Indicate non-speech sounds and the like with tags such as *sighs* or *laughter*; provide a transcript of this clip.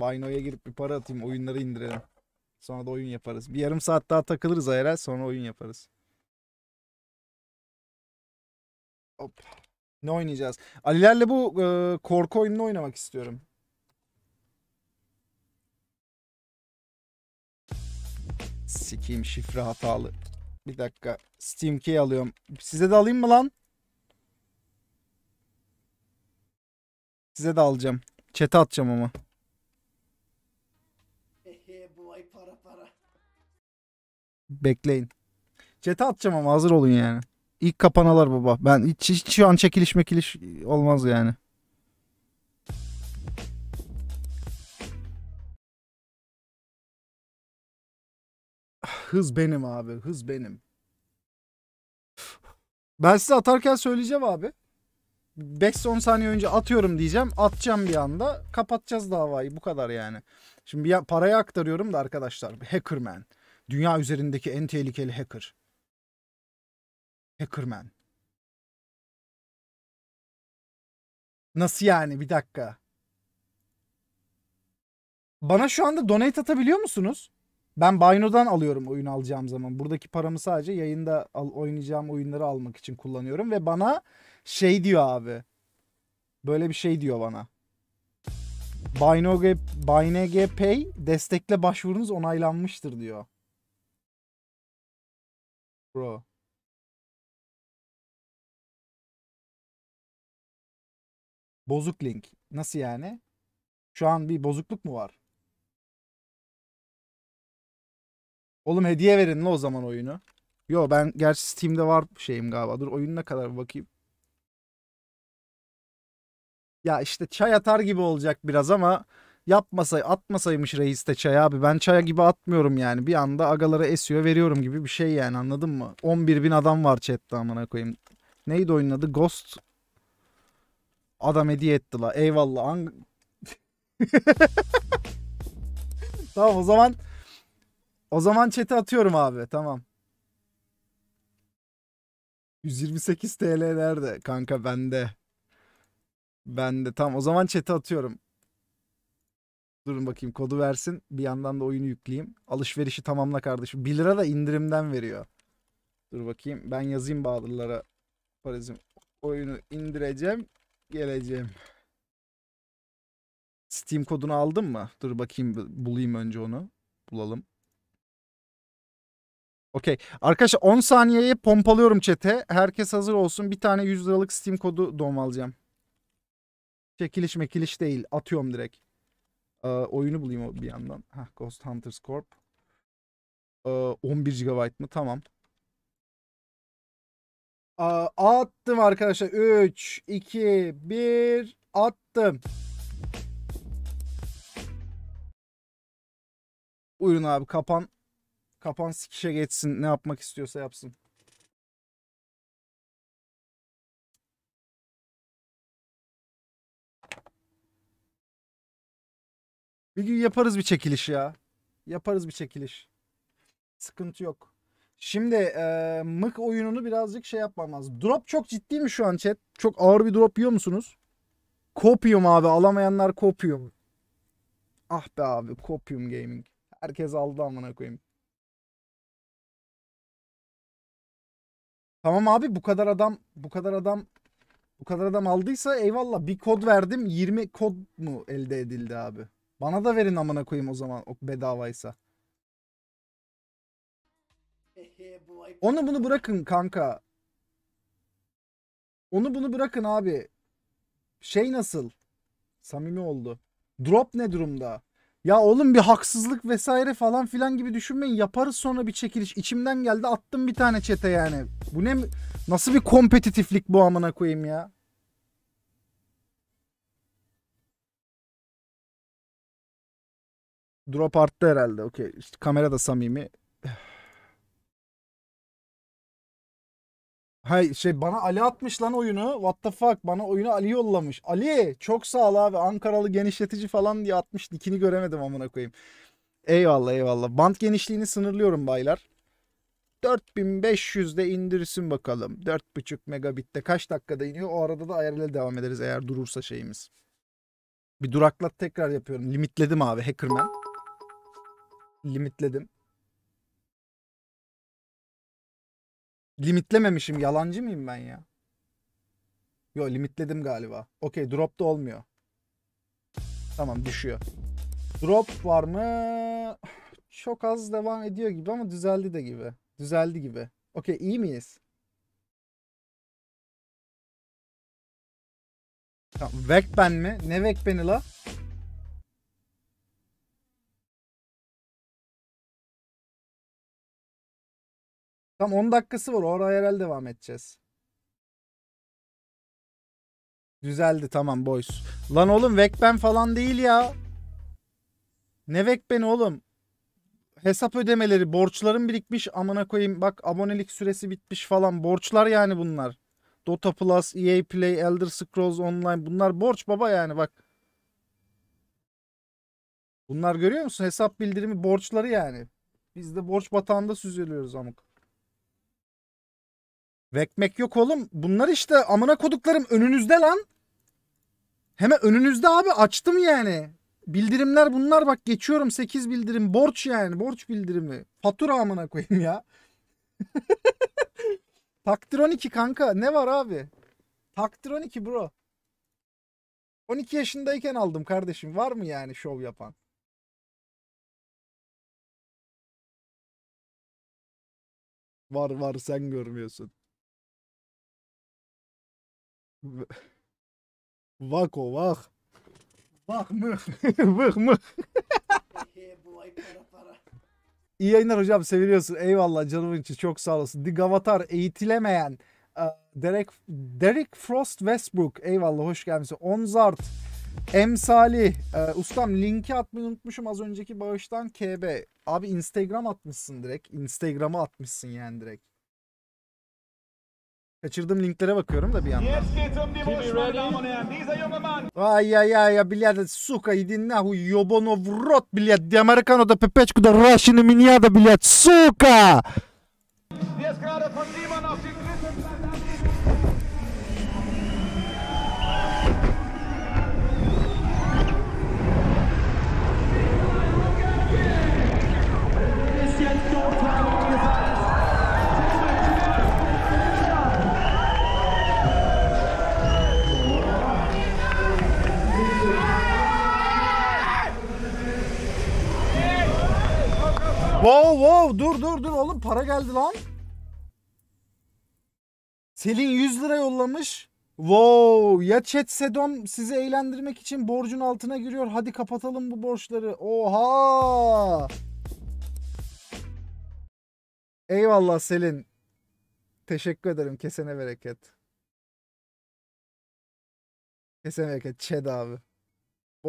Bino'ya girip bir para atayım oyunları indirelim. Sonra da oyun yaparız. Bir yarım saat daha takılırız ayra sonra oyun yaparız. Hop. Ne oynayacağız? Alilerle bu e, korku oyununu oynamak istiyorum. Sikiyim şifre hatalı. Bir dakika. Steam key alıyorum. Size de alayım mı lan? Size de alacağım. Çete atacağım ama bu ay para para. Bekleyin. Çete atacağım ama hazır olun yani. İlk kapanalar baba. Ben hiç, hiç şu an çekiliş mekiliş olmaz yani. Hız benim abi. Hız benim. Ben size atarken söyleyeceğim abi. 5-10 saniye önce atıyorum diyeceğim. Atacağım bir anda. Kapatacağız davayı. Bu kadar yani. Şimdi bir paraya aktarıyorum da arkadaşlar. Hackerman. Dünya üzerindeki en tehlikeli hacker. Hackerman. Nasıl yani? Bir dakika. Bana şu anda donate atabiliyor musunuz? Ben Bino'dan alıyorum oyun alacağım zaman. Buradaki paramı sadece yayında al, oynayacağım oyunları almak için kullanıyorum ve bana şey diyor abi. Böyle bir şey diyor bana. Binance, Binance Pay destekle başvurunuz onaylanmıştır diyor. Bro. Bozuk link. Nasıl yani? Şu an bir bozukluk mu var? Oğlum hediye verin la o zaman oyunu. Yo ben gerçi Steam'de var şeyim galiba. Dur oyun ne kadar bakayım. Ya işte çay atar gibi olacak biraz ama yapmasay atmasaymış reis de çay abi. Ben çaya gibi atmıyorum yani. Bir anda agalara esiyor veriyorum gibi bir şey yani anladın mı? 11 bin adam var chatte amına koyayım. Neydi oyunun adı? Ghost adam hediye etti la. Eyvallah. an. *laughs* tamam o zaman o zaman çete atıyorum abi. Tamam. 128 TL nerede kanka bende? Ben de tam o zaman chat'e atıyorum. Durun bakayım kodu versin. Bir yandan da oyunu yükleyeyim. Alışverişi tamamla kardeşim. 1 lira da indirimden veriyor. Dur bakayım. Ben yazayım Bahadırlara. Parazim. Oyunu indireceğim. Geleceğim. Steam kodunu aldın mı? Dur bakayım bulayım önce onu. Bulalım. Okey. Arkadaşlar 10 saniyeye pompalıyorum çete. Herkes hazır olsun. Bir tane 100 liralık Steam kodu dom alacağım. Çekiliş mekiliş değil. Atıyorum direkt. Ee, oyunu bulayım bir yandan. Heh, Ghost Hunters Corp. Ee, 11 GB mı? Tamam. Aa, ee, attım arkadaşlar. 3, 2, 1. Attım. Buyurun abi kapan. Kapan sikişe geçsin. Ne yapmak istiyorsa yapsın. Bir gün yaparız bir çekiliş ya. Yaparız bir çekiliş. Sıkıntı yok. Şimdi e, mık oyununu birazcık şey yapmam lazım. Drop çok ciddi mi şu an chat? Çok ağır bir drop yiyor musunuz? Kopium abi alamayanlar kopium. Ah be abi kopium gaming. Herkes aldı amına koyayım. Tamam abi bu kadar adam bu kadar adam bu kadar adam aldıysa eyvallah bir kod verdim 20 kod mu elde edildi abi? Bana da verin amına koyayım o zaman o bedavaysa. Onu bunu bırakın kanka. Onu bunu bırakın abi. Şey nasıl? Samimi oldu. Drop ne durumda? Ya oğlum bir haksızlık vesaire falan filan gibi düşünmeyin. Yaparız sonra bir çekiliş. İçimden geldi attım bir tane çete yani. Bu ne nasıl bir kompetitiflik bu amına koyayım ya? Drop arttı herhalde. Okey. İşte kamera da samimi. *sighs* Hay şey bana Ali atmış lan oyunu. What the fuck bana oyunu Ali yollamış. Ali çok sağ ol abi Ankaralı genişletici falan diye atmış. Nikini göremedim amına koyayım. Eyvallah eyvallah. Band genişliğini sınırlıyorum baylar. 4500'de indirsin bakalım. 4.5 megabitte kaç dakikada iniyor? O arada da ayarıyla devam ederiz eğer durursa şeyimiz. Bir duraklat tekrar yapıyorum. Limitledim abi Hackerman limitledim. Limitlememişim. Yalancı mıyım ben ya? Yo limitledim galiba. Okey drop da olmuyor. Tamam düşüyor. Drop var mı? Çok az devam ediyor gibi ama düzeldi de gibi. Düzeldi gibi. Okey iyi miyiz? Tamam, Vekben mi? Ne Vekben'i la? Tam 10 dakikası var. Oraya herhalde devam edeceğiz. Düzeldi tamam boys. Lan oğlum Vekben falan değil ya. Ne Vekben oğlum? Hesap ödemeleri, borçların birikmiş amına koyayım. Bak abonelik süresi bitmiş falan. Borçlar yani bunlar. Dota Plus, EA Play, Elder Scrolls Online bunlar borç baba yani bak. Bunlar görüyor musun? Hesap bildirimi borçları yani. Biz de borç batağında süzülüyoruz amık. Vekmek yok oğlum. Bunlar işte amına koduklarım önünüzde lan. Hemen önünüzde abi açtım yani. Bildirimler bunlar bak geçiyorum 8 bildirim borç yani borç bildirimi. Fatura amına koyayım ya. *laughs* Takdir 12 kanka ne var abi? Takdir 12 bro. 12 yaşındayken aldım kardeşim var mı yani şov yapan? Var var sen görmüyorsun. Vako vah vah mıh. *laughs* vah mıh. İyi yayınlar hocam seviyorsun. Eyvallah canımın için çok sağ olasın. gavatar eğitilemeyen e, Derek, Derek Frost Westbrook. Eyvallah hoş gelmişsin. Onzart. Emsali. E, ustam linki atmayı unutmuşum az önceki bağıştan KB. Abi Instagram atmışsın direkt. Instagram'a atmışsın yani direkt. Kaçırdığım linklere bakıyorum da bir yandan. Ay ay ay ya bilyada suka idin, nahu yobano vrot bilyat di amerikano da pepečku da rašine minijada bilyat suka. 10 градусов Wow wow dur dur dur oğlum para geldi lan. Selin 100 lira yollamış. Wow ya chat sedom sizi eğlendirmek için borcun altına giriyor. Hadi kapatalım bu borçları. Oha. Eyvallah Selin. Teşekkür ederim. Kesene bereket. Kesene bereket. Çed abi.